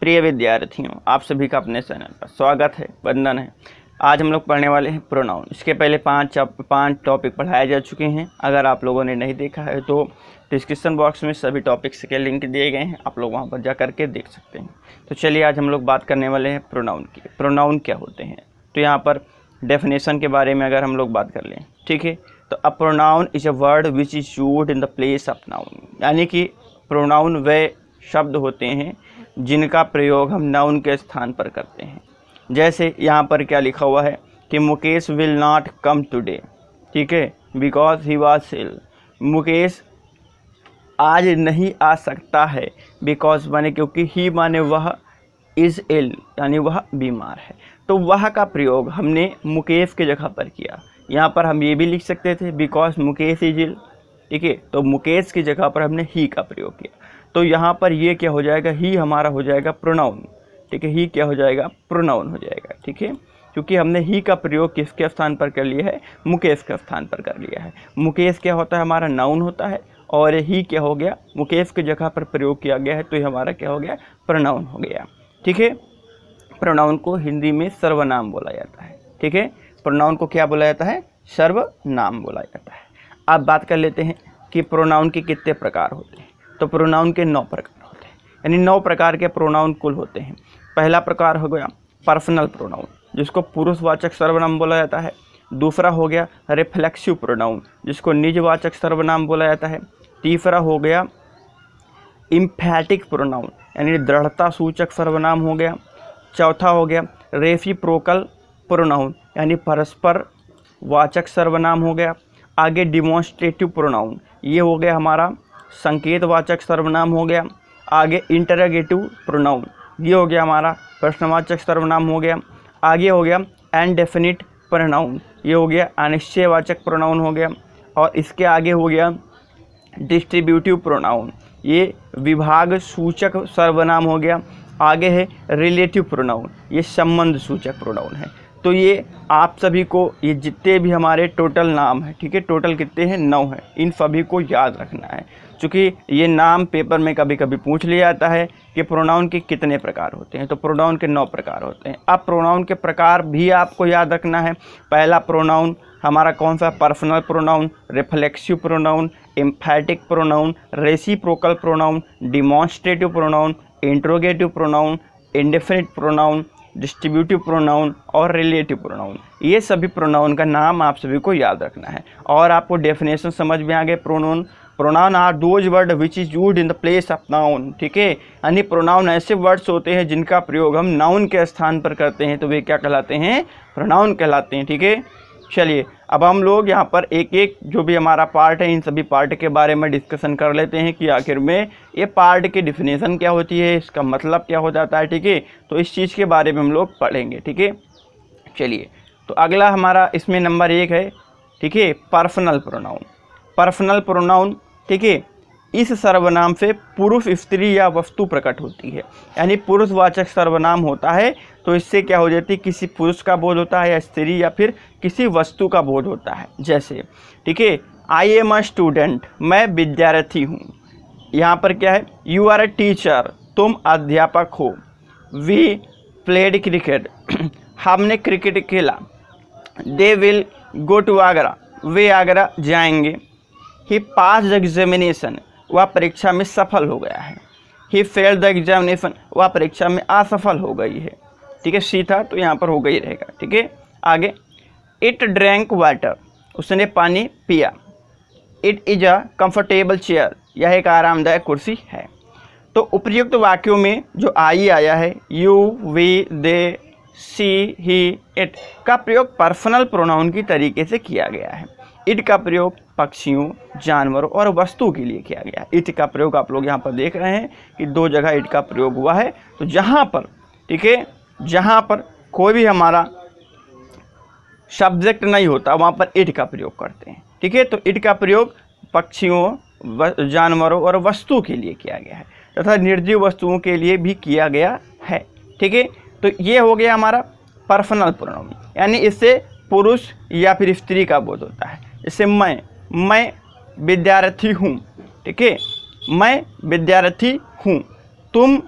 प्रिय विद्यार्थियों आप सभी का अपने चैनल पर स्वागत है वंदन है आज हम लोग पढ़ने वाले हैं प्रोनाउन इसके पहले पांच पांच टॉपिक पढ़ाए जा चुके हैं अगर आप लोगों ने नहीं देखा है तो डिस्क्रिप्शन बॉक्स में सभी टॉपिक्स के लिंक दिए गए हैं आप लोग वहां पर जा करके देख सकते हैं तो चलिए आज हम लोग बात करने वाले हैं प्रोनाउन की प्रोनाउन क्या होते हैं तो यहाँ पर डेफिनेशन के बारे में अगर हम लोग बात कर लें ठीक है तो a pronoun is a word which is used in the place of noun यानी कि प्रोनाउन वे शब्द होते हैं जिनका प्रयोग हम नाउन के स्थान पर करते हैं जैसे यहाँ पर क्या लिखा हुआ है कि Mukesh will not come today ठीक है because he was ill Mukesh आज नहीं आ सकता है बिकॉज माने क्योंकि ही माने वह इज़ इल यानी वह बीमार है तो वह का प्रयोग हमने मुकेश के जगह पर किया यहाँ पर हम ये भी लिख सकते थे बिकॉज मुकेश इज इल ठीक है तो मुकेश की जगह पर हमने ही का प्रयोग किया तो यहाँ पर ये क्या हो जाएगा ही हमारा हो जाएगा प्रोनाउन ठीक है ही क्या हो जाएगा प्रोनाउन हो जाएगा ठीक है क्योंकि हमने ही का प्रयोग किसके स्थान पर कर लिया है मुकेश के स्थान पर कर लिया है मुकेश क्या होता है हमारा नाउन होता है और ही क्या हो गया मुकेश की जगह पर प्रयोग किया गया है तो ये हमारा क्या हो गया प्रोनाउन हो गया ठीक है प्रोनाउन को हिंदी में सर्वनाम बोला जाता है ठीक है प्रोनाउन को क्या बोला जाता है सर्वनाम बोला जाता है अब बात कर लेते हैं कि प्रोनाउन के कितने प्रकार होते हैं तो प्रोनाउन के नौ प्रकार होते हैं यानी नौ प्रकार के प्रोनाउन कुल होते हैं पहला प्रकार हो गया पर्सनल प्रोनाउन जिसको पुरुषवाचक सर्वनाम बोला जाता है दूसरा हो गया रिफ्लेक्सिव प्रोनाउन जिसको निजवाचक सर्वनाम बोला जाता है तीसरा हो गया इम्फैटिक प्रोनाउन यानी दृढ़ता सूचक सर्वनाम हो गया चौथा हो गया रेफी प्रोकल प्रोनाउन यानी परस्पर वाचक सर्वनाम हो गया आगे डिमॉन्स्ट्रेटिव प्रोनाउन ये हो गया हमारा संकेतवाचक सर्वनाम हो गया आगे इंटरगेटिव प्रोनाउन ये हो गया हमारा प्रश्नवाचक सर्वनाम हो गया आगे हो गया एनडेफिनिट प्रोनाउन ये हो गया अनिश्चयवाचक प्रोनाउन हो गया और इसके आगे हो गया डिस्ट्रीब्यूटिव प्रोनाउन ये विभाग सूचक सर्वनाम हो गया आगे है रिलेटिव प्रोनाउन ये संबंध सूचक प्रोनाउन है तो ये आप सभी को ये जितने भी हमारे टोटल नाम है ठीक है टोटल कितने हैं नौ हैं इन सभी को याद रखना है चूँकि ये नाम पेपर में कभी कभी पूछ लिया जाता है कि प्रोनाउन के कितने प्रकार होते हैं तो प्रोनाउन के नौ प्रकार होते हैं अब प्रोनाउन के प्रकार भी आपको याद रखना है पहला प्रोनाउन हमारा कौन सा personal pronoun reflexive pronoun emphatic pronoun reciprocal pronoun demonstrative pronoun interrogative pronoun indefinite pronoun distributive pronoun और रिलेटिव प्रोनाउन ये सभी प्रोनाउन का नाम आप सभी को याद रखना है और आपको डेफिनेशन समझ में आ गए pronoun pronoun are those word which is used in the place of noun ठीक है यानी प्रोनाउन ऐसे वर्ड्स होते हैं जिनका प्रयोग हम नाउन के स्थान पर करते हैं तो वे क्या कहलाते हैं प्रोनाउन कहलाते हैं ठीक है चलिए अब हम लोग यहाँ पर एक एक जो भी हमारा पार्ट है इन सभी पार्ट के बारे में डिस्कशन कर लेते हैं कि आखिर में ये पार्ट की डिफिनेशन क्या होती है इसका मतलब क्या हो जाता है ठीक है तो इस चीज़ के बारे में हम लोग पढ़ेंगे ठीक है चलिए तो अगला हमारा इसमें नंबर एक है ठीक है पर्सनल प्रोनाउन पर्सनल प्रोनाउन ठीक है इस सर्वनाम से पुरुष स्त्री या वस्तु प्रकट होती है यानी पुरुषवाचक सर्वनाम होता है तो इससे क्या हो जाती है किसी पुरुष का बोध होता है या स्त्री या फिर किसी वस्तु का बोध होता है जैसे ठीक है आई एम अ स्टूडेंट मैं विद्यार्थी हूँ यहाँ पर क्या है यू आर अ टीचर तुम अध्यापक हो वी प्लेड क्रिकेट हमने क्रिकेट खेला they will go to Agra वे आगरा जाएंगे ही पास एग्जामिनेशन वह परीक्षा में सफल हो गया है ही फेल द एग्जामिनेशन वह परीक्षा में असफल हो गई है ठीक है सी था तो यहाँ पर हो गई रहेगा ठीक है आगे इट ड्रैंक वाटर उसने पानी पिया it is a comfortable chair यह एक आरामदायक कुर्सी है तो उपयुक्त वाक्यों में जो आई आया है you we they she he it का प्रयोग पर्सनल प्रोनाउन की तरीके से किया गया है इट का प्रयोग पक्षियों जानवरों और वस्तु के लिए किया गया इट का प्रयोग आप लोग यहाँ पर देख रहे हैं कि दो जगह इट का प्रयोग हुआ है तो जहाँ पर ठीक है जहाँ पर कोई भी हमारा सब्जेक्ट नहीं होता वहाँ पर इट का प्रयोग करते हैं ठीक है तो इट का प्रयोग पक्षियों जानवरों और वस्तु के लिए किया गया है तथा निर्जीव वस्तुओं के लिए भी किया गया है ठीक है तो ये हो गया हमारा पर्सनल प्रोनाउन यानी इससे पुरुष या फिर स्त्री का बोध होता है इसे मैं मैं विद्यार्थी हूँ ठीक है मैं विद्यार्थी हूँ तुम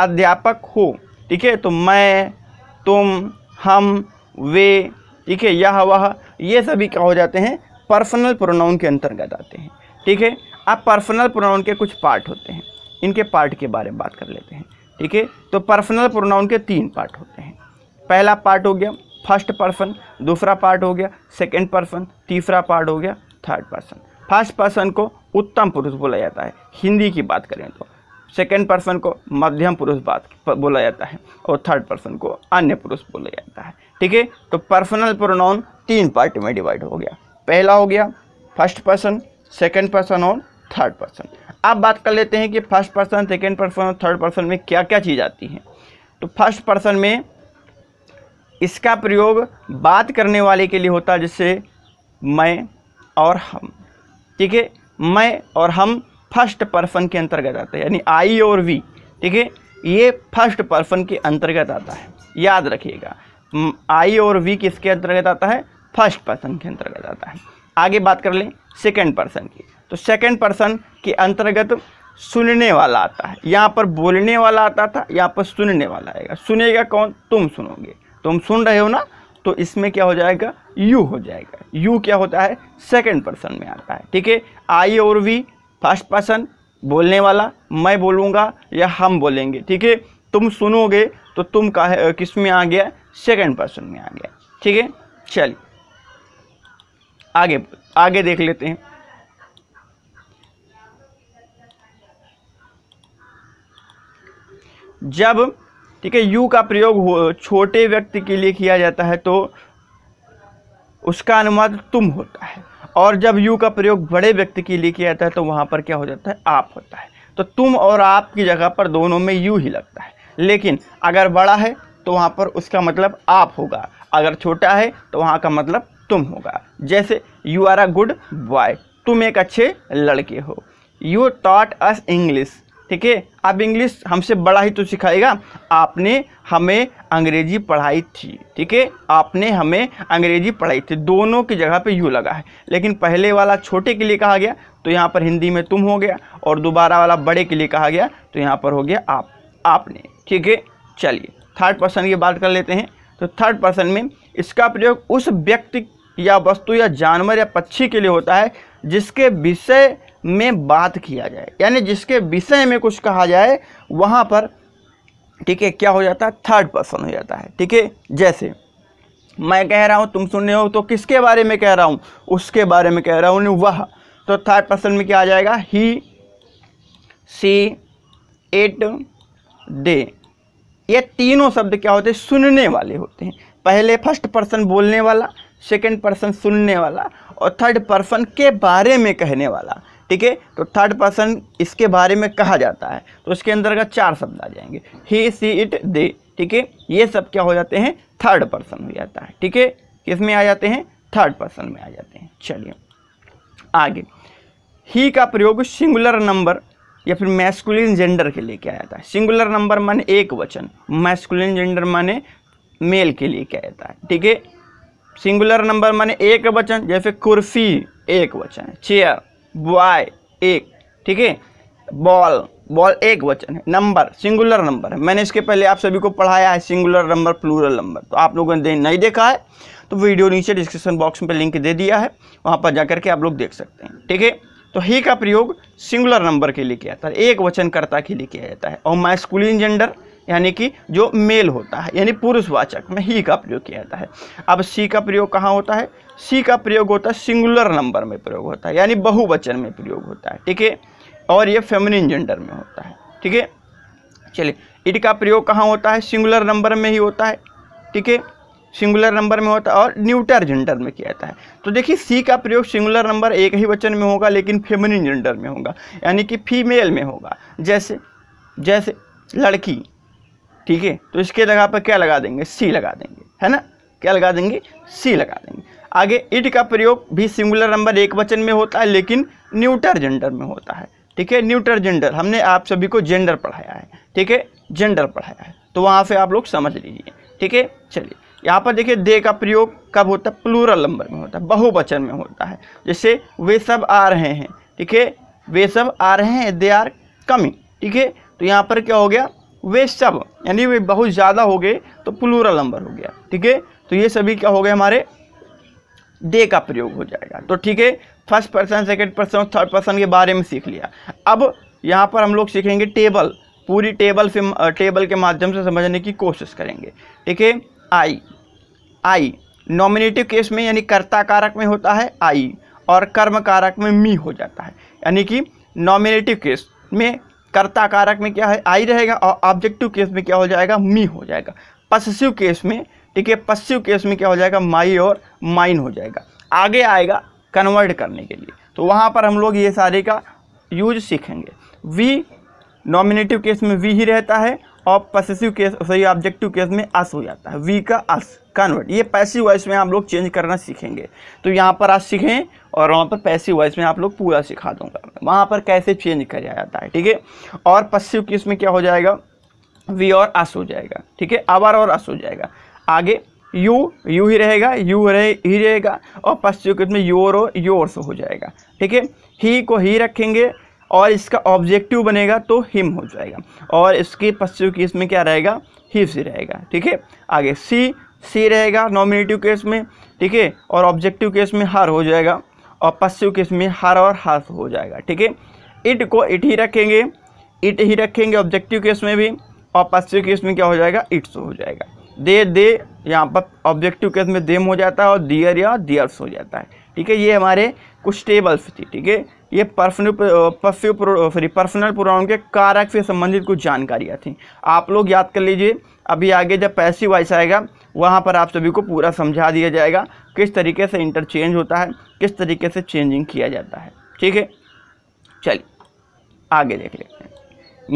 अध्यापक हो ठीक है तो मैं तुम हम वे ठीक है यह वह ये सभी क्या हो जाते हैं पर्सनल प्रोनाउन के अंतर्गत आते हैं ठीक है अब पर्सनल प्रोनाउन के कुछ पार्ट होते हैं इनके पार्ट के बारे में बात कर लेते हैं ठीक है तो पर्सनल प्रोनाउन के तीन पार्ट होते हैं पहला पार्ट हो गया फर्स्ट पर्सन दूसरा पार्ट हो गया सेकेंड पर्सन तीसरा पार्ट हो गया थर्ड पर्सन फर्स्ट पर्सन को उत्तम पुरुष बोला जाता है हिंदी की बात करें तो सेकेंड पर्सन को मध्यम पुरुष बात बोला जाता है और थर्ड पर्सन को अन्य पुरुष बोला जाता है ठीक है तो पर्सनल प्रोनाउन तीन पार्ट में डिवाइड हो गया पहला हो गया फर्स्ट पर्सन सेकेंड पर्सन और थर्ड पर्सन अब बात कर लेते हैं कि फर्स्ट पर्सन सेकेंड पर्सन और थर्ड पर्सन में क्या क्या चीज़ आती है तो फर्स्ट पर्सन में इसका प्रयोग बात करने वाले के लिए होता है जैसे मैं और हम ठीक है मैं और हम फर्स्ट पर्सन के अंतर्गत आते हैं यानी आई और वी ठीक है ये फर्स्ट पर्सन के अंतर्गत आता है याद रखिएगा आई और वी किसके अंतर्गत आता है फर्स्ट पर्सन के अंतर्गत आता है आगे बात कर लें सेकेंड पर्सन की तो सेकेंड पर्सन के अंतर्गत सुनने वाला आता है यहाँ पर बोलने वाला आता था यहाँ पर सुनने वाला आएगा सुनेगा कौन तुम सुनोगे तो हम सुन रहे हो ना तो इसमें क्या हो जाएगा यू हो जाएगा यू क्या होता है सेकेंड पर्सन में आता है ठीक है आई और वी फर्स्ट पर्सन बोलने वाला मैं बोलूँगा या हम बोलेंगे ठीक है तुम सुनोगे तो तुम का किस में आ गया सेकेंड पर्सन में आ गया ठीक है चलिए आगे आगे देख लेते हैं जब ठीक है यू का प्रयोग छोटे व्यक्ति के लिए किया जाता है तो उसका अनुवाद तुम होता है और जब यू का प्रयोग बड़े व्यक्ति के लिए किया जाता है तो वहाँ पर क्या हो जाता है आप होता है तो तुम और आप की जगह पर दोनों में यू ही लगता है लेकिन अगर बड़ा है तो वहाँ पर उसका मतलब आप होगा अगर छोटा है तो वहाँ का मतलब तुम होगा जैसे you are a good boy तुम एक अच्छे लड़के हो यू टॉट अस इंग्लिश ठीक है अब इंग्लिश हमसे बड़ा ही तो सिखाएगा आपने हमें अंग्रेजी पढ़ाई थी ठीक है आपने हमें अंग्रेजी पढ़ाई थी दोनों की जगह पे यू लगा है लेकिन पहले वाला छोटे के लिए कहा गया तो यहाँ पर हिंदी में तुम हो गया और दोबारा वाला बड़े के लिए कहा गया तो यहाँ पर हो गया आप आपने ठीक है चलिए थर्ड पर्सन की बात कर लेते हैं तो थर्ड पर्सन में इसका प्रयोग उस व्यक्ति या वस्तु या जानवर या पक्षी के लिए होता है जिसके विषय में बात किया जाए यानी जिसके विषय में कुछ कहा जाए वहाँ पर ठीक है क्या हो जाता है थर्ड पर्सन हो जाता है ठीक है जैसे मैं कह रहा हूँ तुम सुन रहे हो तो किसके बारे में कह रहा हूँ उसके बारे में कह रहा हूँ वह तो थर्ड पर्सन में क्या आ जाएगा ही सी एट दे ये तीनों शब्द क्या होते हैं सुनने वाले होते हैं पहले फर्स्ट पर्सन बोलने वाला सेकंड पर्सन सुनने वाला और थर्ड पर्सन के बारे में कहने वाला ठीक है तो थर्ड पर्सन इसके बारे में कहा जाता है तो इसके अंदर का चार शब्द आ जाएंगे ही सी इट दे ठीक है ये सब क्या हो जाते हैं थर्ड पर्सन हो जाता है ठीक है किस में आ जाते हैं थर्ड पर्सन में आ जाते हैं चलिए आगे ही का प्रयोग सिंगुलर नंबर या फिर मैस्कुलिन जेंडर के लिए किया जाता है सिंगुलर नंबर माने एक वचन मैस्कुलिन जेंडर माने मेल के लिए किया जाता है ठीक है सिंगुलर नंबर माने एक वचन जैसे कुर्सी एक वचन चेयर बॉय एक ठीक है बॉल बॉल एक वचन है नंबर सिंगुलर नंबर है मैंने इसके पहले आप सभी को पढ़ाया है सिंगुलर नंबर प्लूरल नंबर तो आप लोगों ने नहीं देखा है तो वीडियो नीचे डिस्क्रिप्शन बॉक्स में लिंक दे दिया है वहाँ पर जा के आप लोग देख सकते हैं ठीक है तो ही का प्रयोग सिंगुलर नंबर के लिए किया जाता है एक वचनकर्ता के लिए किया जाता है और मैस्कुलिन जेंडर यानी कि जो मेल होता है यानी पुरुषवाचक में ही का प्रयोग किया जाता है अब सी का प्रयोग कहाँ होता है सी का प्रयोग होता है सिंगुलर नंबर में प्रयोग होता है यानी बहुवचन में प्रयोग होता है ठीक है और ये फेमिनिन जेंडर में होता है ठीक है चलिए इट का प्रयोग कहाँ होता है सिंगुलर नंबर में ही होता है ठीक है सिंगुलर नंबर में होता है और न्यूटर जेंडर में किया जाता है तो देखिए सी का प्रयोग सिंगुलर नंबर एक ही वचन में होगा लेकिन फेमिनिन जेंडर में होगा यानी कि फीमेल में होगा जैसे जैसे लड़की ठीक है तो इसके जगह पर क्या लगा देंगे सी लगा देंगे है ना क्या लगा देंगे सी लगा देंगे आगे इट का प्रयोग भी सिंगुलर नंबर एक वचन में होता है लेकिन न्यूटर जेंडर में होता है ठीक है न्यूटर जेंडर हमने आप सभी को जेंडर पढ़ाया है ठीक है जेंडर पढ़ाया है तो वहाँ से आप लोग समझ लीजिए ठीक है चलिए यहाँ पर देखिए दे का प्रयोग कब होता है प्लूरल नंबर में होता है बहुवचन में होता है जैसे वे सब आ रहे हैं ठीक है वे सब आ रहे हैं दे आर कमिंग ठीक है तो यहाँ पर क्या हो गया वे सब यानी वे बहुत ज़्यादा हो गए तो प्लूरल नंबर हो गया ठीक है तो ये सभी क्या हो गए हमारे दे का प्रयोग हो जाएगा तो ठीक है फर्स्ट पर्सन सेकेंड पर्सन और थर्ड पर्सन के बारे में सीख लिया अब यहाँ पर हम लोग सीखेंगे टेबल पूरी टेबल से टेबल के माध्यम से समझने की कोशिश करेंगे ठीक है आई आई नॉमिनेटिव केस में यानी कर्ता कारक में होता है आई और कर्म कारक में मी हो जाता है यानी कि नॉमिनेटिव केस में कर्ता कारक में क्या है आई रहेगा और ऑब्जेक्टिव केस में क्या हो जाएगा मी हो जाएगा पसेसिव केस में ठीक है पश्चिम केस में क्या हो जाएगा माई और माइन हो जाएगा आगे आएगा कन्वर्ट करने के लिए तो वहाँ पर हम लोग ये सारे का यूज सीखेंगे वी नॉमिनेटिव केस में वी ही रहता है और पसेसिव केस सही ऑब्जेक्टिव केस में अस हो जाता है वी का अस कन्वर्ट ये पैसिव वॉइस में आप लोग चेंज करना सीखेंगे तो यहाँ पर आज सीखें और वहाँ पर पैसिव वॉइस में आप लोग पूरा सिखा दूंगा वहाँ पर कैसे चेंज किया जाता है ठीक है और पश्चिम केस में क्या हो जाएगा वी और अस हो जाएगा ठीक है अवर और अस हो जाएगा आगे यू यू ही रहेगा यू रहे ही रहेगा और पश्चिकृत में योर और योर्स हो जाएगा ठीक है ही को ही रखेंगे और इसका ऑब्जेक्टिव बनेगा तो हिम हो जाएगा और इसके पश्चिम केस में क्या रहेगा ही सी रहेगा ठीक है आगे सी सी रहेगा नॉमिनेटिव केस में ठीक है और ऑब्जेक्टिव केस में हार हो जाएगा और पश्चिम केस में हार और हार्स हो जाएगा ठीक है इट को इट ही रखेंगे इट ही रखेंगे ऑब्जेक्टिव केस में भी और पश्चिम केस में क्या हो जाएगा इट्स हो जाएगा दे दे यहाँ पर ऑब्जेक्टिव केस में देम हो जाता है और दियर या दियर्स हो जाता है ठीक है ये हमारे कुछ टेबल्स थी ठीक है ये पर्सनल पर्स्यू सॉरी पर्सनल प्रोनाउन के कारक से संबंधित कुछ जानकारियाँ थी आप लोग याद कर लीजिए अभी आगे जब पैसिव वाइस आएगा वहाँ पर आप सभी को पूरा समझा दिया जाएगा किस तरीके से इंटरचेंज होता है किस तरीके से चेंजिंग किया जाता है ठीक है चलिए आगे देख लेते हैं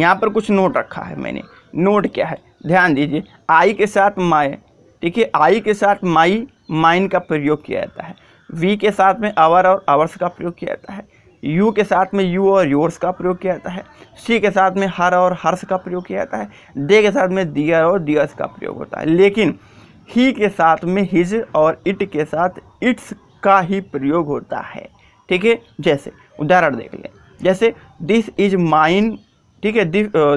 यहाँ पर कुछ नोट रखा है मैंने नोट क्या है ध्यान दीजिए आई के साथ माए ठीक है आई के साथ माई माइन का प्रयोग किया जाता है वी के साथ में आवर और आवर्स का प्रयोग किया जाता है यू के साथ में यू और योर्स का प्रयोग किया जाता है सी के साथ में हर और हर्ष का प्रयोग किया जाता है डे के साथ में दियर और दियर्स का प्रयोग होता है लेकिन ही के साथ में हिज और इट के साथ इट्स का ही प्रयोग होता है ठीक है जैसे उदाहरण देख लें जैसे दिस इज माइन ठीक है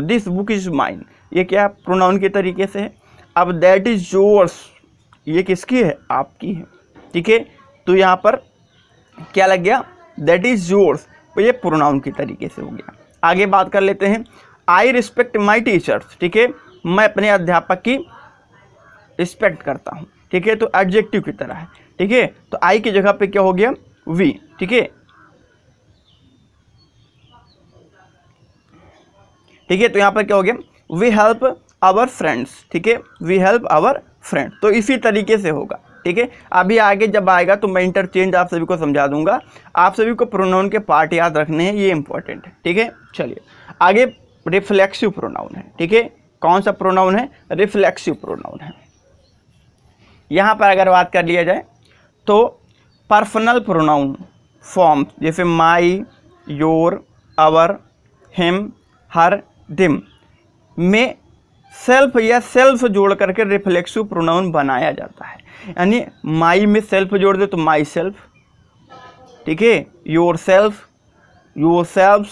दिस बुक इज माइन ये क्या प्रोनाउन के तरीके से है अब दैट इज़ योर्स ये किसकी है आपकी है ठीक है तो यहाँ पर क्या लग गया दैट इज़ योर्स ये प्रोनाउन के तरीके से हो गया आगे बात कर लेते हैं आई रिस्पेक्ट माई टीचर्स ठीक है मैं अपने अध्यापक की रिस्पेक्ट करता हूँ ठीक है तो एडजेक्टिव की तरह है ठीक है तो आई की जगह पे क्या हो गया वी ठीक है ठीक है तो यहाँ पर क्या हो गया वी हेल्प आवर फ्रेंड्स ठीक है वी हेल्प आवर फ्रेंड तो इसी तरीके से होगा ठीक है अभी आगे जब आएगा तो मैं इंटरचेंज आप सभी को समझा दूंगा आप सभी को प्रोनाउन के पार्ट याद रखने हैं ये इंपॉर्टेंट है ठीक है चलिए आगे रिफ्लेक्सिव प्रोनाउन है ठीक है कौन सा प्रोनाउन है रिफ्लेक्सिव प्रोनाउन है यहाँ पर अगर बात कर लिया जाए तो पर्सनल प्रोनाउन फॉर्म जैसे माई योर अवर हिम हर दिम में सेल्फ या सेल्फ जोड़ करके रिफ्लेक्सिव प्रोनाउन बनाया जाता है यानी माई में सेल्फ जोड़ दे तो माई सेल्फ ठीक है yourself yourself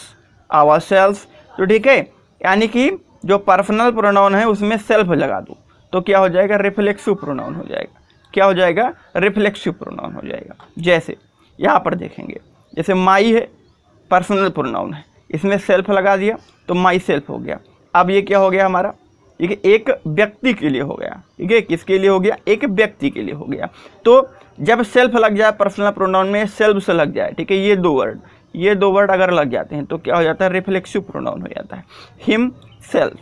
ourself तो ठीक है यानी कि जो पर्सनल प्रोनाउन है उसमें सेल्फ लगा दो तो क्या हो जाएगा रिफ्लेक्सिव प्रोनाउन हो जाएगा क्या हो जाएगा रिफ्लेक्सिव प्रोनाउन हो जाएगा जैसे यहाँ पर देखेंगे जैसे माई है पर्सनल प्रोनाउन है इसमें सेल्फ लगा दिया तो माई सेल्फ हो गया अब ये क्या हो गया हमारा ठीक है एक व्यक्ति के लिए हो गया ठीक है किसके लिए हो गया एक व्यक्ति के लिए हो गया तो जब सेल्फ लग जाए पर्सनल प्रोनाउन में सेल्फ से लग जाए ठीक है ये दो वर्ड ये दो वर्ड अगर लग जाते हैं तो क्या हो जाता है रिफ्लेक्सिव प्रोनाउन हो जाता है हिम सेल्फ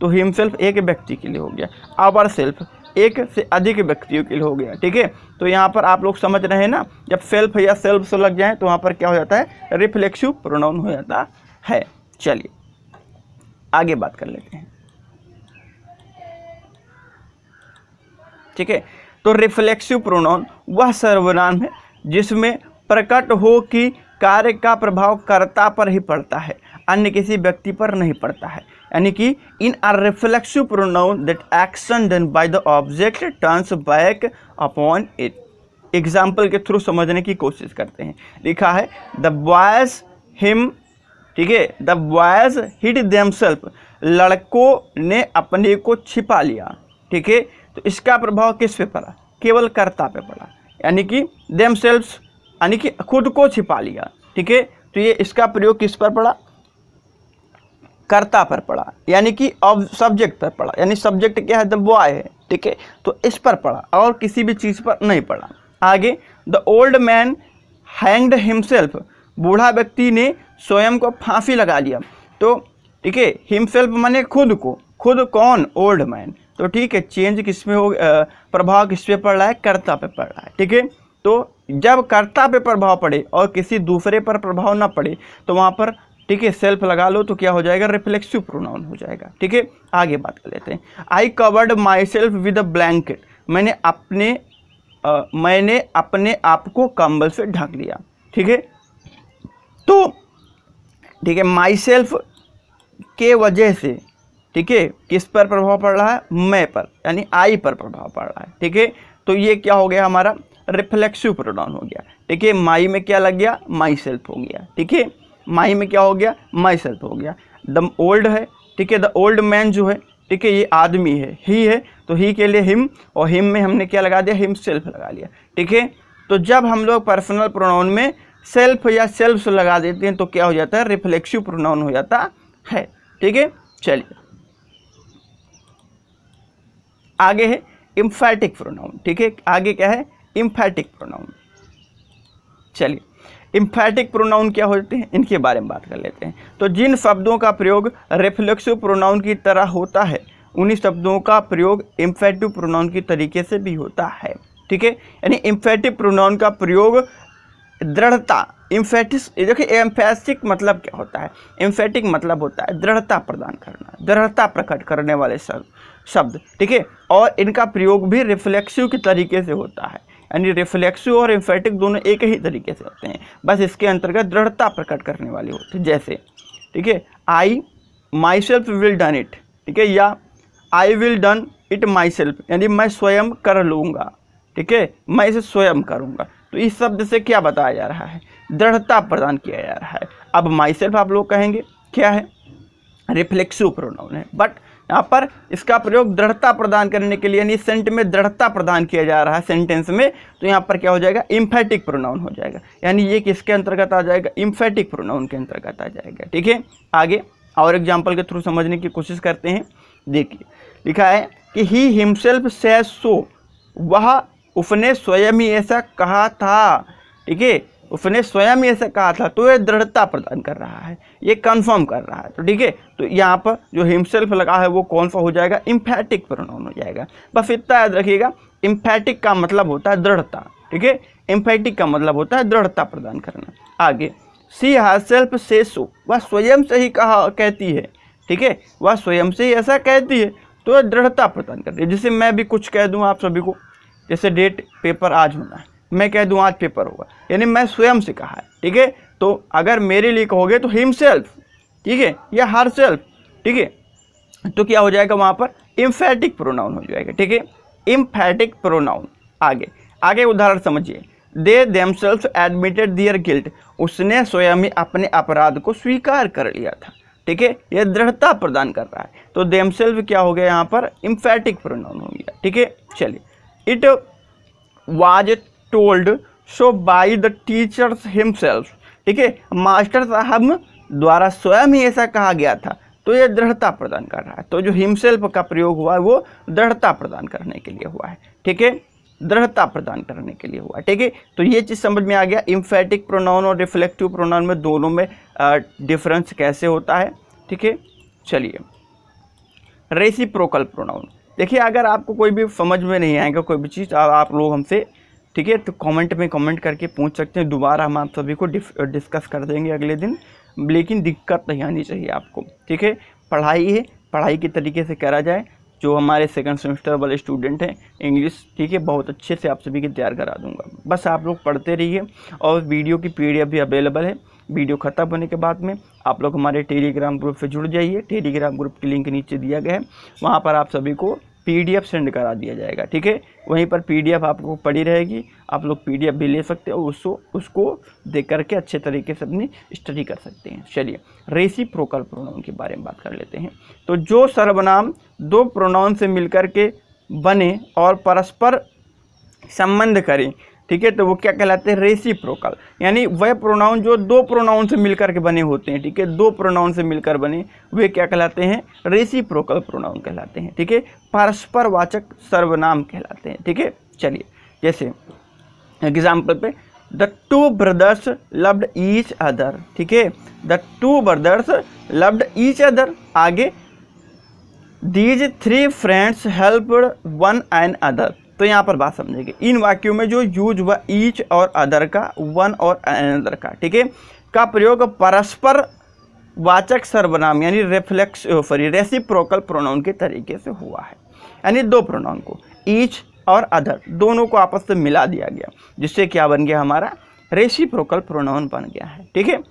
तो हिम सेल्फ एक व्यक्ति के लिए हो गया आवर सेल्फ एक से अधिक व्यक्तियों के लिए हो गया ठीक है तो यहाँ पर आप लोग समझ रहे हैं ना जब सेल्फ या सेल्फ से लग जाए तो वहाँ पर क्या हो जाता है रिफ्लेक्सिव प्रोनाउन हो जाता है चलिए आगे बात कर लेते हैं ठीक है तो रिफ्लेक्सिव प्रोनाउन वह सर्वनाम है जिसमें प्रकट हो कि कार्य का प्रभाव कर्ता पर ही पड़ता है अन्य किसी व्यक्ति पर नहीं पड़ता है यानी कि इन are reflexive pronoun that action done by the object turns back upon it example के थ्रू समझने की कोशिश करते हैं लिखा है द बॉयज हिम ठीक है द बॉयज हिट देमसेल्फ लड़कों ने अपने को छिपा लिया ठीक है तो इसका प्रभाव किस पे पड़ा केवल कर्ता पे पड़ा यानी कि देमसेल्फ यानी कि खुद को छिपा लिया ठीक है तो ये इसका प्रयोग किस पर पड़ा कर्ता पर पड़ा यानी कि अब सब्जेक्ट पर पड़ा यानी सब्जेक्ट क्या है द बॉय है ठीक है तो इस पर पड़ा और किसी भी चीज़ पर नहीं पड़ा आगे the old man hanged himself बूढ़ा व्यक्ति ने स्वयं को फांसी लगा लिया तो ठीक है हिमसेल्फ माने खुद को खुद कौन ओल्ड मैन तो ठीक है चेंज किस में हो प्रभाव किस पे पड़ रहा है कर्ता पे पड़ रहा है ठीक है तो जब कर्ता पे प्रभाव पड़े और किसी दूसरे पर प्रभाव ना पड़े तो वहाँ पर ठीक है सेल्फ लगा लो तो क्या हो जाएगा रिफ्लेक्सिव प्रोनाउन हो जाएगा ठीक है आगे बात कर लेते हैं I covered myself with a blanket मैंने अपने आ, मैंने अपने आप को कंबल से ढक लिया ठीक है तो ठीक है माई सेल्फ के वजह से ठीक है किस पर प्रभाव पड़ रहा है मैं पर यानी आई पर प्रभाव पड़ रहा है ठीक है तो ये क्या हो गया हमारा रिफ्लेक्सिव प्रोनाउन हो गया ठीक है माई में क्या लग गया माई सेल्फ हो गया ठीक है माई में क्या हो गया माई सेल्फ हो गया द ओल्ड है ठीक है द ओल्ड मैन जो है ठीक है ये आदमी है ही है तो ही के लिए हिम और हिम में हमने क्या लगा दिया हिम सेल्फ लगा लिया ठीक है तो जब हम लोग पर्सनल प्रोनाउन में सेल्फ या सेल्फ लगा देते हैं तो क्या हो जाता है रिफ्लेक्सिव प्रोनाउन हो जाता है ठीक है चलिए आगे है इम्फैटिक प्रोनाउन ठीक है आगे क्या है इम्फैटिक प्रोनाउन चलिए इम्फैटिक प्रोनाउन क्या होते हैं इनके बारे में बात कर लेते हैं तो जिन शब्दों का प्रयोग रिफ्लेक्सिव प्रोनाउन की तरह होता है उन्हीं शब्दों का प्रयोग इम्फेटिव प्रोनाउन की तरीके से भी होता है ठीक है यानी इम्फेटिव प्रोनाउन का प्रयोग दृढ़ता इम्फेटिस देखिए एम्फेसिक मतलब क्या होता है एम्फेटिक मतलब होता है दृढ़ता प्रदान करना दृढ़ता प्रकट करने वाले शब्द ठीक है और इनका प्रयोग भी रिफ्लेक्सिव के तरीके से होता है यानी रिफ्लेक्सिव और इम्फेटिक दोनों एक ही तरीके से होते हैं बस इसके अंतर्गत दृढ़ता प्रकट करने वाले होते हैं जैसे ठीक है I myself will done it ठीक है या I will done it myself यानी मैं स्वयं कर लूँगा ठीक है मैं इसे स्वयं करूँगा तो इस शब्द से क्या बताया जा रहा है दृढ़ता प्रदान किया जा रहा है अब माइसेल्फ आप लोग कहेंगे क्या है रिफ्लेक्सिव प्रोनाउन है बट यहाँ पर इसका प्रयोग दृढ़ता प्रदान करने के लिए यानी सेंट में दृढ़ता प्रदान किया जा रहा है सेंटेंस में तो यहाँ पर क्या हो जाएगा इम्फेटिक प्रोनाउन हो जाएगा यानी ये किसके अंतर्गत आ जाएगा इम्फेटिक प्रोनाउन के अंतर्गत आ जाएगा ठीक है आगे और एग्जाम्पल के थ्रू समझने की कोशिश करते हैं देखिए लिखा है कि ही हिमसेल्फ से सो वह उसने स्वयं ही ऐसा कहा था ठीक है उसने स्वयं ऐसा कहा था तो ये दृढ़ता प्रदान कर रहा है ये कंफर्म कर रहा है तो ठीक है तो यहाँ पर जो हिमसेल्फ लगा है वो कौन सा हो जाएगा इम्फेटिक प्रोनाउन हो जाएगा बस इतना याद रखिएगा इम्फेटिक का मतलब होता है दृढ़ता ठीक है इम्फेटिक का मतलब होता है दृढ़ता प्रदान करना आगे सी हा सेल्फ से सो वह स्वयं से ही कहा कहती है ठीक है वह स्वयं से ही ऐसा कहती है तो दृढ़ता प्रदान करती है जैसे मैं भी कुछ कह दूँ आप सभी को जैसे डेट पेपर आज होना है मैं कह दूँ आज पेपर होगा यानी मैं स्वयं से कहा है ठीक है तो अगर मेरे लिए कहोगे तो हिमसेल्फ ठीक है या हर सेल्फ ठीक है तो क्या हो जाएगा वहाँ पर इम्फेटिक प्रोनाउन हो जाएगा ठीक है इम्फेटिक प्रोनाउन आगे आगे उदाहरण समझिए they themselves admitted their guilt उसने स्वयं ही अपने अपराध को स्वीकार कर लिया था ठीक है यह दृढ़ता प्रदान कर रहा है तो देम सेल्फ क्या हो गया यहाँ पर इम्फेटिक प्रोनाउन हो गया ठीक है चलिए it was told so by the teachers himself ठीक है मास्टर साहब द्वारा स्वयं ही ऐसा कहा गया था तो ये दृढ़ता प्रदान कर रहा है तो जो हिमसेल्फ का प्रयोग हुआ है वो दृढ़ता प्रदान करने के लिए हुआ है ठीक है दृढ़ता प्रदान करने के लिए हुआ ठीक है तो ये चीज़ समझ में आ गया इम्फेटिक प्रोनाउन और रिफ्लेक्टिव प्रोनाउन में दोनों में डिफरेंस कैसे होता है ठीक है चलिए रेसिप्रोकल प्रोनाउन देखिए अगर आपको कोई भी समझ में नहीं आएगा कोई भी चीज़ आप लोग हमसे ठीक है तो कमेंट में कमेंट करके पूछ सकते हैं दोबारा हम आप सभी को डिस्कस कर देंगे अगले दिन लेकिन दिक्कत नहीं आनी चाहिए आपको ठीक है पढ़ाई है पढ़ाई के तरीके से करा जाए जो हमारे सेकंड सेमेस्टर वाले स्टूडेंट हैं इंग्लिश ठीक है बहुत अच्छे से आप सभी की तैयार करा दूंगा बस आप लोग पढ़ते रहिए और वीडियो की पीडीएफ भी अवेलेबल है वीडियो ख़त्म होने के बाद में आप लोग हमारे टेलीग्राम ग्रुप से जुड़ जाइए टेलीग्राम ग्रुप की लिंक नीचे दिया गया है वहाँ पर आप सभी को पीडीएफ सेंड करा दिया जाएगा ठीक है वहीं पर पीडीएफ आपको पड़ी रहेगी आप लोग पीडीएफ भी ले सकते हो उसको उसको देख करके अच्छे तरीके से अपनी स्टडी कर सकते हैं चलिए रेसी प्रोकल प्रोनाउन के बारे में बात कर लेते हैं तो जो सर्वनाम दो प्रोनाउन से मिलकर के बने और परस्पर संबंध करें ठीक है तो वो क्या कहलाते हैं रेसिप्रोकल यानी वह प्रोनाउन जो दो प्रोनाउन से मिलकर के बने होते हैं ठीक है दो प्रोनाउन से मिलकर बने वे क्या कहलाते हैं रेसिप्रोकल प्रोनाउन कहलाते हैं ठीक है परस्परवाचक सर्वनाम कहलाते हैं ठीक है चलिए जैसे एग्जाम्पल पे the two brothers loved each other ठीक है the two brothers loved each other आगे these three friends help one and other तो यहाँ पर बात समझेंगे इन वाक्यों में जो यूज व ईच और अदर का वन और अनदर का ठीक है का प्रयोग परस्पर वाचक सर्वनाम यानी रिफ्लेक्स सॉरी रेसिप्रोकल प्रोनाउन के तरीके से हुआ है यानी दो प्रोनाउन को ईच और अदर दोनों को आपस में मिला दिया गया जिससे क्या बन गया हमारा रेसिप्रोकल प्रोनाउन बन गया है ठीक है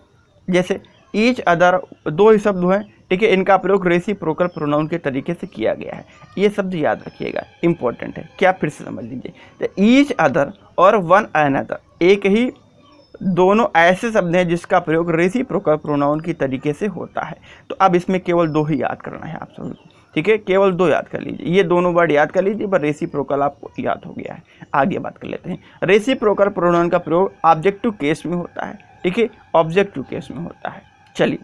जैसे ईच अदर दो ही शब्द हैं ठीक है इनका प्रयोग रेसी प्रोकल प्रोनाउन के तरीके से किया गया है ये शब्द याद रखिएगा इंपॉर्टेंट है क्या फिर से समझ लीजिए तो ईच अदर और वन एन अदर एक ही दोनों ऐसे शब्द हैं जिसका प्रयोग रेसी प्रोकल प्रोनाउन की तरीके से होता है तो अब इसमें केवल दो ही याद करना है आप सभी को ठीक है केवल दो याद कर लीजिए ये दोनों वर्ड याद कर लीजिए पर रेसी प्रोकल आपको याद हो गया है आगे बात कर लेते हैं रेसी प्रोकल प्रोनाउन का प्रयोग ऑब्जेक्टिव केस में होता है ठीक है ऑब्जेक्टिव केस में होता है चलिए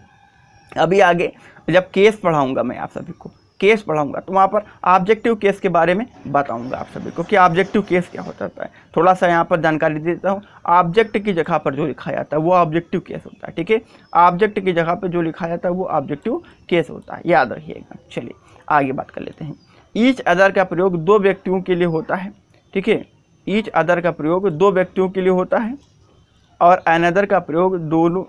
अभी आगे जब केस पढ़ाऊँगा मैं आप सभी को केस पढ़ाऊंगा तो वहाँ पर ऑब्जेक्टिव केस के बारे में बताऊंगा आप सभी को कि ऑब्जेक्टिव केस क्या होता है थोड़ा सा यहाँ पर जानकारी देता हूँ ऑब्जेक्ट की जगह पर जो लिखा जाता है वो ऑब्जेक्टिव केस होता है ठीक है ऑब्जेक्ट की जगह पर जो लिखा जाता है वो ऑब्जेक्टिव केस होता है याद रखिएगा चलिए आगे बात कर लेते हैं ईच अदर का प्रयोग दो व्यक्तियों के लिए होता है ठीक है ईच अदर का प्रयोग दो व्यक्तियों के लिए होता है और अनदर का प्रयोग दोनों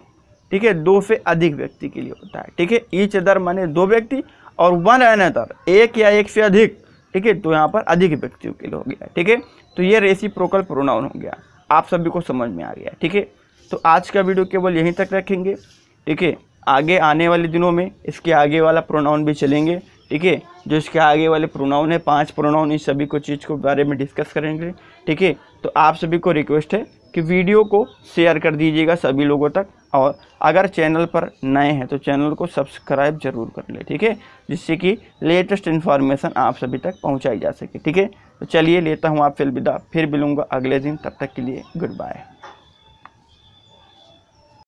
ठीक है दो से अधिक व्यक्ति के लिए होता है ठीक है ईच अदर माने दो व्यक्ति और वन एन अदर एक या एक से अधिक ठीक है तो यहाँ पर अधिक व्यक्तियों के लिए हो गया ठीक है तो ये रेसी प्रोकल प्रोनाउन हो गया आप सभी को समझ में आ गया ठीक है तो आज का वीडियो केवल यहीं तक रखेंगे ठीक है आगे आने वाले दिनों में इसके आगे वाला प्रोनाउन भी चलेंगे ठीक है जो इसके आगे वाले प्रोनाउन है पांच प्रोनाउन इन सभी को चीज़ को बारे में डिस्कस करेंगे ठीक है तो आप सभी को रिक्वेस्ट है कि वीडियो को शेयर कर दीजिएगा सभी लोगों तक और अगर चैनल पर नए हैं तो चैनल को सब्सक्राइब जरूर कर लें ठीक है जिससे कि लेटेस्ट इन्फॉर्मेशन आप सभी तक पहुंचाई जा सके ठीक है तो चलिए लेता हूं फिर विदा फिर मिलूँगा अगले दिन तब तक के लिए गुड बाय